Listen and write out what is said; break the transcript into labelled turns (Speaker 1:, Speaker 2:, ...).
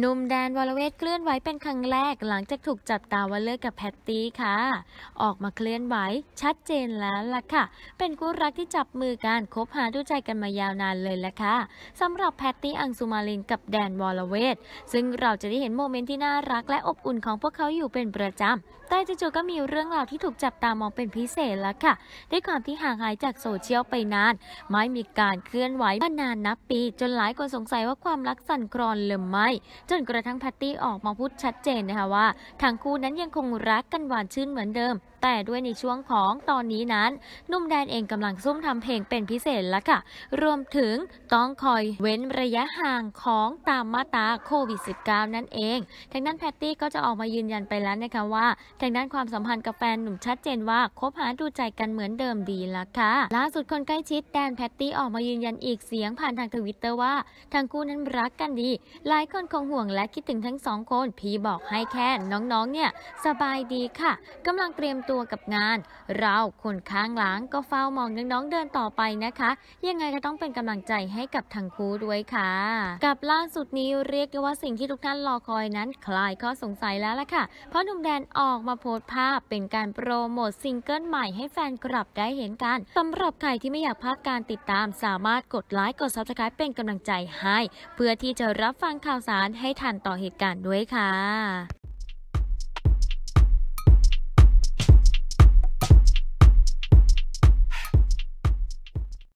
Speaker 1: หนุ่มแดนวอลเวทเคลื่อนไหวเป็นครั้งแรก หลังจากถูกจับตาว่าเลิกกับแพตตี้ค่ะ ออกมาเคลื่อนไหว ชัดเจนแล้วล่ะค่ะ เป็นคู่รักที่จับมือกันคบหาดูใจกันมายาวนานเลยแหละค่ะสำหรับแพตตี้อังสุมาลินกับแดนวอลเวทซึ่งเราจะได้เห็นโมเมนต์ที่น่ารักและอบอุ่นของพวกเขาอยู่เป็นประจำแต่จู่ๆก็มีเรื่องราวที่ถูกจับตามองเป็นพิเศษแล้วค่ะด้วยความที่ห่างหายจากโซเชียลไปนาน ไม่มีการเคลื่อนไหวมานานนับปี จนหลายคนสงสัยว่าความรักสั่นคลอนหรือไม่จนกระทั่งแพตตี้ออกมาพูดชัดเจนนะคะว่าทั้งคู่นั้นยังคงรักกันหวานชื่นเหมือนเดิม แต่ด้วยในช่วงของตอนนี้นั้น นุ่มแดนเองกำลังซุ่มทำเพลงเป็นพิเศษแล้วค่ะรวมถึงต้องคอยเว้นระยะห่างของตามมาตราโควิด -19 นั่นเองทางด้านแพตตี้ก็จะออกมายืนยันไปแล้วนะคะว่าทางด้านความสัมพันธ์กับแฟนหนุ่มชัดเจนว่า คบหาดูใจกันเหมือนเดิมดีละค่ะล่าสุดคนใกล้ชิดแดนแพตตี้ออกมายืนยันอีกเสียงผ่านทางทวิตเตอร์ว่าทั้งคู่นั้นรักกันดีหลายคนคงห่ว่วงและคิดถึงทั้งสองคน พี่บอกให้แค่น้องๆเนี่ยสบายดีค่ะกำลังเตรียมตัวกับงาน เราคนข้างหลังก็เฝ้ามองน้องๆเดินต่อไปนะคะ ยังไงก็ต้องเป็นกำลังใจให้กับทางคู่ด้วยค่ะ กับล่าสุดนี้เรียกว่าสิ่งที่ทุกท่านรอคอยนั้น คลายข้อสงสัยแล้วล่ะค่ะเพราะหนุ่มแดนออกมาโพสต์ภาพเป็นการโปรโมทซิงเกิลใหม่ให้แฟนกลับได้เห็นกันสำหรับใครที่ไม่อยากพลาดการติดตาม สามารถกดไลค์กดซับสไครป์เป็นกำลังใจให้ เพื่อที่จะรับฟังข่าวสารให้ทันต่อเหตุการณ์ด้วยค่ะ